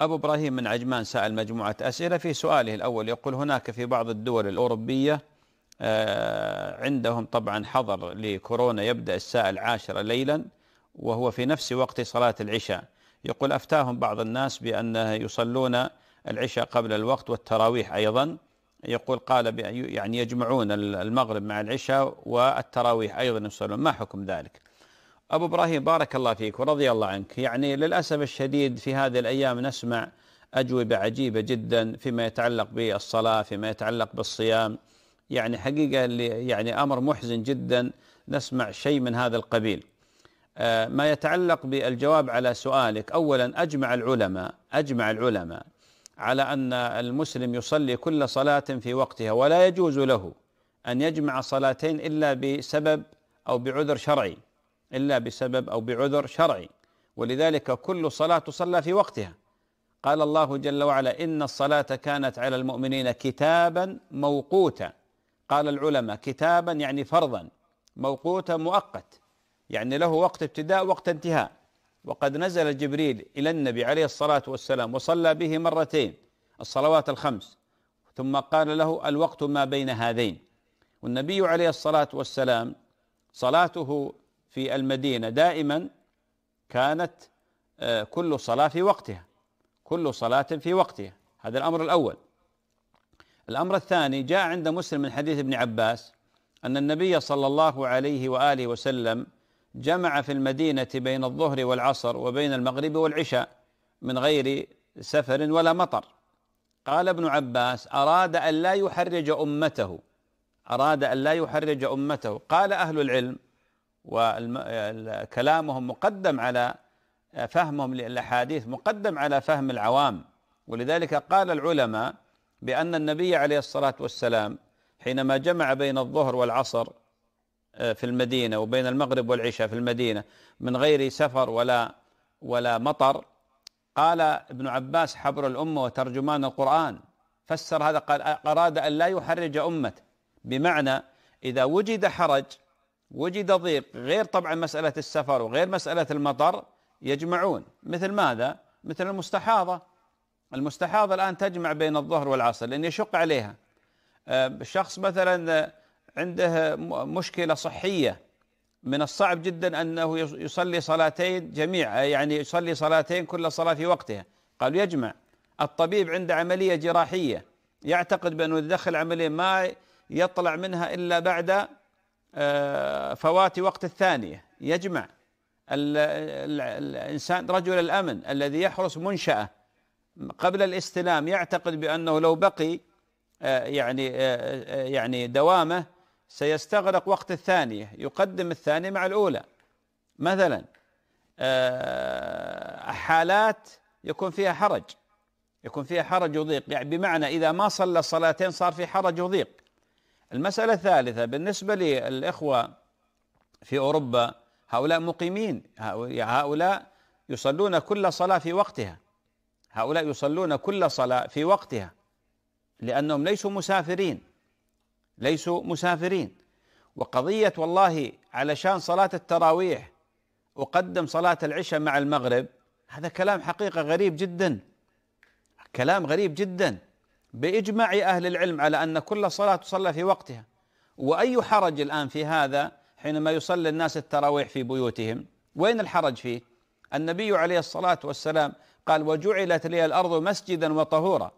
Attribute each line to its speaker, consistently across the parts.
Speaker 1: أبو إبراهيم من عجمان سأل مجموعة أسئلة في سؤاله الأول يقول هناك في بعض الدول الأوروبية آه، عندهم طبعا حظر لكورونا يبدأ الساعة العاشرة ليلا وهو في نفس وقت صلاة العشاء يقول أفتاهم بعض الناس بأن يصلون العشاء قبل الوقت والتراويح أيضا يقول قال يعني يجمعون المغرب مع العشاء والتراويح أيضا يصلون ما حكم ذلك؟ أبو إبراهيم بارك الله فيك ورضي الله عنك يعني للأسف الشديد في هذه الأيام نسمع أجوبة عجيبة جدا فيما يتعلق بالصلاة فيما يتعلق بالصيام يعني حقيقة يعني أمر محزن جدا نسمع شيء من هذا القبيل آه، ما يتعلق بالجواب على سؤالك أولا أجمع العلماء أجمع العلماء على أن المسلم يصلي كل صلاة في وقتها ولا يجوز له أن يجمع صلاتين إلا بسبب أو بعذر شرعي إلا بسبب أو بعذر شرعي ولذلك كل صلاة تصلى في وقتها قال الله جل وعلا إن الصلاة كانت على المؤمنين كتابا موقوتا قال العلماء كتابا يعني فرضا موقوتا مؤقت يعني له وقت ابتداء وقت انتهاء وقد نزل جبريل إلى النبي عليه الصلاة والسلام وصلى به مرتين الصلوات الخمس ثم قال له الوقت ما بين هذين والنبي عليه الصلاة والسلام صلاته في المدينة دائما كانت آه، كل صلاة في وقتها كل صلاة في وقتها هذا الأمر الأول الأمر الثاني جاء عند مسلم من حديث ابن عباس أن النبي صلى الله عليه وآله وسلم جمع في المدينة بين الظهر والعصر وبين المغرب والعشاء من غير سفر ولا مطر قال ابن عباس أراد أن لا يحرج أمته أراد أن لا يحرج أمته قال أهل العلم وكلامهم مقدم على فهمهم للاحاديث مقدم على فهم العوام ولذلك قال العلماء بان النبي عليه الصلاه والسلام حينما جمع بين الظهر والعصر آه، في المدينه وبين المغرب والعشاء في المدينه من غير سفر ولا ولا مطر قال ابن عباس حبر الامه وترجمان القران فسر هذا قال اراد ان لا يحرج امته بمعنى اذا وجد حرج وجد ضيق غير طبعا مسألة السفر وغير مسألة المطر يجمعون مثل ماذا؟ مثل المستحاضة المستحاضة الآن تجمع بين الظهر والعصر لأن يشق عليها آه، شخص مثلا آه، عنده مشكلة صحية من الصعب جدا أنه يصلي صلاتين جميع يعني يصلي صلاتين كل صلاة في وقتها قالوا يجمع الطبيب عنده عملية جراحية يعتقد بأنه يدخل عملية ما يطلع منها إلا بعد آه، فوات وقت الثانية يجمع الإنسان رجل الأمن الذي يحرس منشأة قبل الاستلام يعتقد بأنه لو بقي آه، يعني آه، يعني دوامه سيستغرق وقت الثانية يقدم الثانية مع الأولى مثلا حالات يكون فيها حرج يكون فيها حرج وضيق يعني بمعنى إذا ما صلى صلاتين صار في حرج وضيق المسألة الثالثة بالنسبة للإخوة في أوروبا هؤلاء مقيمين هؤلاء يصلون كل صلاة في وقتها هؤلاء يصلون كل صلاة في وقتها لأنهم ليسوا مسافرين ليسوا مسافرين وقضية والله علشان صلاة التراويح أقدم صلاة العشاء مع المغرب هذا كلام حقيقة غريب جدا كلام غريب جدا بإجماع أهل العلم على أن كل صلاة تصلى في وقتها وأي حرج الآن في هذا حينما يصلي الناس التراويح في بيوتهم وين الحرج فيه النبي عليه الصلاة والسلام قال وجعلت لي الأرض مسجدا وطهورا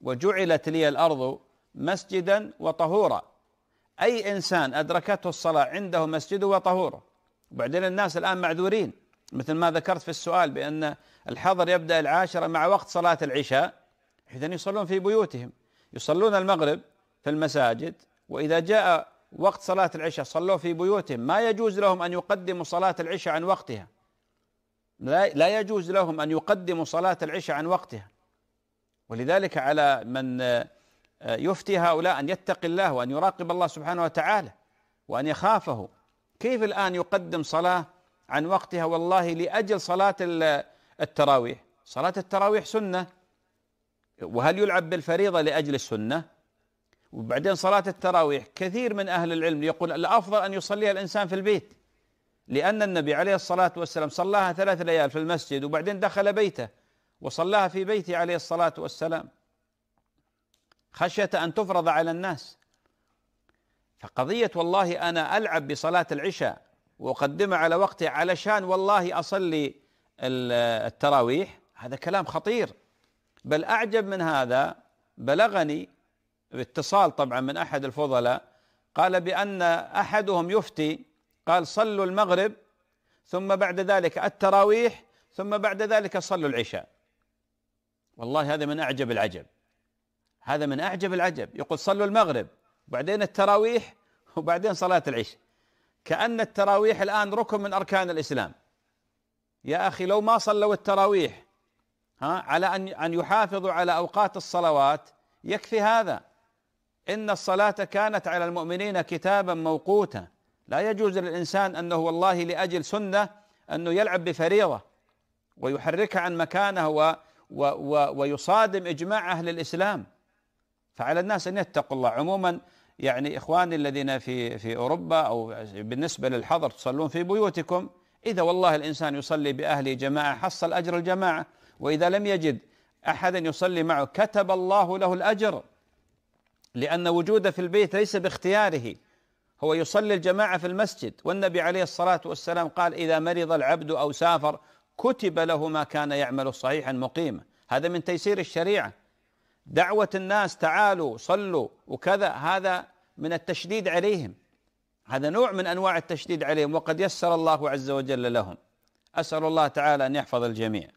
Speaker 1: وجعلت لي الأرض مسجدا وطهورا أي إنسان أدركته الصلاة عنده مسجد وطهوره وبعدين الناس الآن معذورين مثل ما ذكرت في السؤال بأن الحظر يبدأ العاشرة مع وقت صلاة العشاء حيث يصلون في بيوتهم يصلون المغرب في المساجد وإذا جاء وقت صلاة العشاء صلوا في بيوتهم ما يجوز لهم أن يقدموا صلاة العشاء عن وقتها لا, لا يجوز لهم أن يقدموا صلاة العشاء عن وقتها ولذلك على من آه، يفتي هؤلاء أن يتقي الله وأن يراقب الله سبحانه وتعالى وأن يخافه كيف الآن يقدم صلاة عن وقتها والله لأجل صلاة التراويح صلاة التراويح سنة وهل يلعب بالفريضة لأجل السنة وبعدين صلاة التراويح كثير من أهل العلم يقول الأفضل أن يصليها الإنسان في البيت لأن النبي عليه الصلاة والسلام صلاها ثلاث ليال في المسجد وبعدين دخل بيته وصلاها في بيته عليه الصلاة والسلام خشية أن تفرض على الناس فقضية والله أنا ألعب بصلاة العشاء وأقدمها على وقتها علشان والله أصلي التراويح هذا كلام خطير بل أعجب من هذا بلغني باتصال طبعا من أحد الفضلاء قال بأن أحدهم يفتي قال صلوا المغرب ثم بعد ذلك التراويح ثم بعد ذلك صلوا العشاء والله هذا من أعجب العجب هذا من أعجب العجب يقول صلوا المغرب وبعدين التراويح وبعدين صلاة العشاء كأن التراويح الآن ركن من أركان الإسلام يا أخي لو ما صلوا التراويح ها على ان ان يحافظوا على اوقات الصلوات يكفي هذا ان الصلاه كانت على المؤمنين كتابا موقوتا لا يجوز للانسان انه والله لاجل سنه انه يلعب بفريضه ويحركها عن مكانه و و و ويصادم اجماع اهل الاسلام فعلى الناس ان يتقوا الله عموما يعني اخواني الذين في في اوروبا او بالنسبه للحضر تصلون في بيوتكم اذا والله الانسان يصلي باهله جماعه حصل اجر الجماعه وإذا لم يجد أحدا يصلي معه كتب الله له الأجر لأن وجوده في البيت ليس باختياره هو يصلي الجماعة في المسجد والنبي عليه الصلاة والسلام قال إذا مرض العبد أو سافر كتب له ما كان يعمل صحيحا مقيما هذا من تيسير الشريعة دعوة الناس تعالوا صلوا وكذا هذا من التشديد عليهم هذا نوع من أنواع التشديد عليهم وقد يسر الله عز وجل لهم أسأل الله تعالى أن يحفظ الجميع